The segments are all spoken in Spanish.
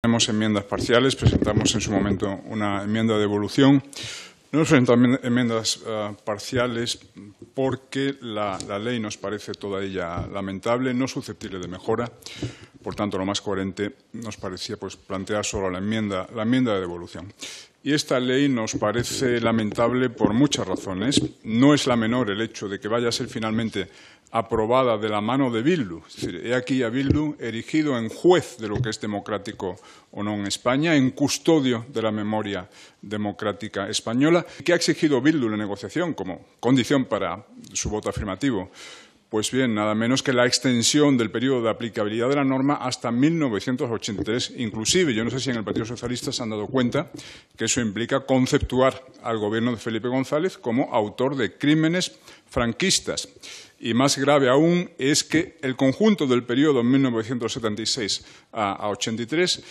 Tenemos enmiendas parciales, presentamos en su momento una enmienda de evolución. No nos presentamos enmiendas eh, parciales porque la, ley nos parece toda ella lamentable, no susceptible de mejora. Por tanto, lo más coherente nos parecía pues, plantear solo la enmienda, la enmienda de devolución. Y esta ley nos parece lamentable por muchas razones. No es la menor el hecho de que vaya a ser finalmente aprobada de la mano de Bildu. Es decir, he aquí a Bildu erigido en juez de lo que es democrático o no en España, en custodio de la memoria democrática española, que ha exigido Bildu la negociación como condición para su voto afirmativo. Pues bien, nada menos que la extensión del periodo de aplicabilidad de la norma hasta 1983 inclusive. Yo no sé si en el Partido Socialista se han dado cuenta que eso implica conceptuar al gobierno de Felipe González como autor de crímenes franquistas y más grave aún es que el conjunto del periodo 1976 a 83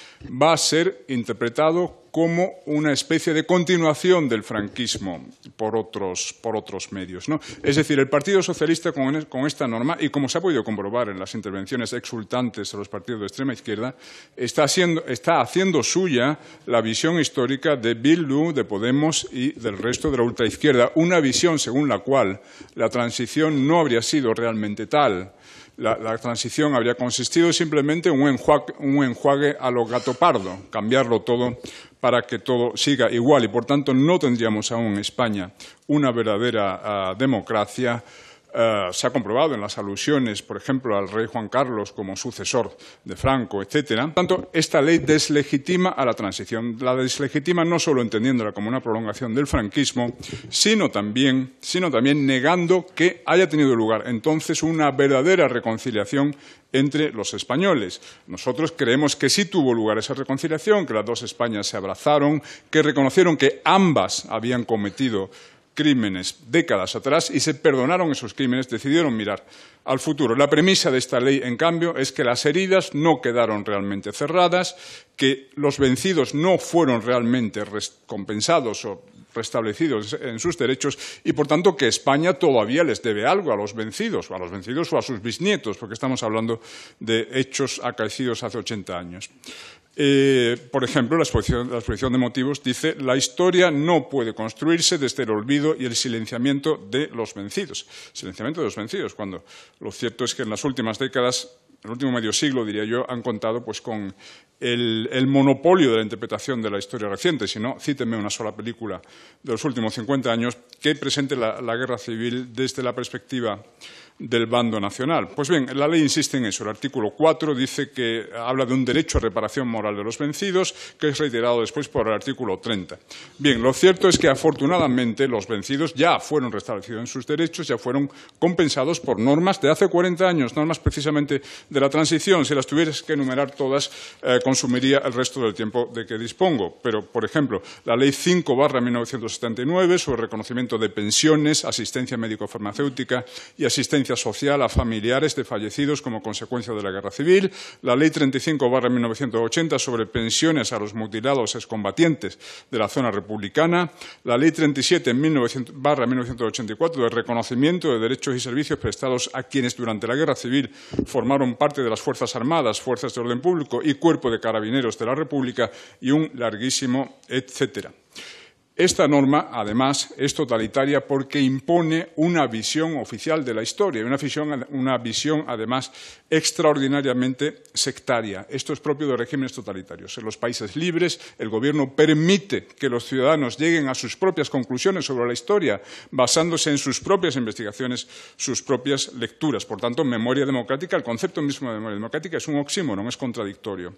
va a ser interpretado como una especie de continuación del franquismo por otros, medios. Es decir, el Partido Socialista con, esta norma, y como se ha podido comprobar en las intervenciones exultantes de los partidos de extrema izquierda, está haciendo, está haciendo suya la visión histórica de Bildu, de Podemos y del resto de la ultraizquierda, una visión según la cual la transición no habría habría sido realmente tal. La, transición habría consistido simplemente en un enjuague, a lo gato pardo, cambiarlo todo para que todo siga igual y, por tanto, no tendríamos aún en España una verdadera ah, democracia eh, se ha comprobado en las alusiones, por ejemplo, al rey Juan Carlos como sucesor de Franco, etcétera. Por tanto, esta ley deslegitima a la transición. La deslegitima no solo entendiéndola como una prolongación del franquismo, sino también, sino también negando que haya tenido lugar entonces una verdadera reconciliación entre los españoles. Nosotros creemos que sí tuvo lugar esa reconciliación, que las dos Españas se abrazaron, que reconocieron que ambas habían cometido crímenes décadas atrás y se perdonaron esos crímenes, decidieron mirar al futuro. La premisa de esta ley, en cambio, es que las heridas no quedaron realmente cerradas, que los vencidos no fueron realmente compensados o restablecidos en sus derechos y, por tanto, que España todavía les debe algo a los vencidos, o a los vencidos o a sus bisnietos, porque estamos hablando de hechos acaecidos hace 80 años. Eh, por ejemplo, la exposición, de motivos dice la historia no puede construirse desde el olvido y el silenciamiento de los vencidos. Silenciamiento de los vencidos, cuando lo cierto es que en las últimas décadas, en el último medio siglo, diría yo, han contado pues, con el, monopolio de la interpretación de la historia reciente. Si no, cítenme una sola película de los últimos 50 años que presente la guerra civil desde la perspectiva del bando nacional. Pues bien, la ley insiste en eso. El artículo 4 dice que habla de un derecho a reparación moral de los vencidos, que es reiterado después por el artículo 30. Bien, lo cierto es que afortunadamente los vencidos ya fueron restablecidos en sus derechos, ya fueron compensados por normas de hace 40 años, normas precisamente de la transición. Si las tuvieras que enumerar todas, eh, consumiría el resto del tiempo de que dispongo. Pero, por ejemplo, la ley 5 barra 1979 sobre reconocimiento de pensiones, asistencia médico-farmacéutica y asistencia social a familiares de fallecidos como consecuencia de la guerra civil, la Ley 35-1980 sobre pensiones a los mutilados excombatientes de la zona republicana, la Ley 37-1984 de reconocimiento de derechos y servicios prestados a quienes durante la guerra civil formaron parte de las Fuerzas Armadas, Fuerzas de Orden Público y Cuerpo de Carabineros de la República y un larguísimo etcétera. Esta norma, además, es totalitaria porque impone una visión oficial de la historia, una visión, una visión, además, extraordinariamente sectaria. Esto es propio de regímenes totalitarios. En los países libres, el Gobierno permite que los ciudadanos lleguen a sus propias conclusiones sobre la historia, basándose en sus propias investigaciones, sus propias lecturas. Por tanto, memoria democrática, el concepto mismo de memoria democrática es un oxímoron, es contradictorio.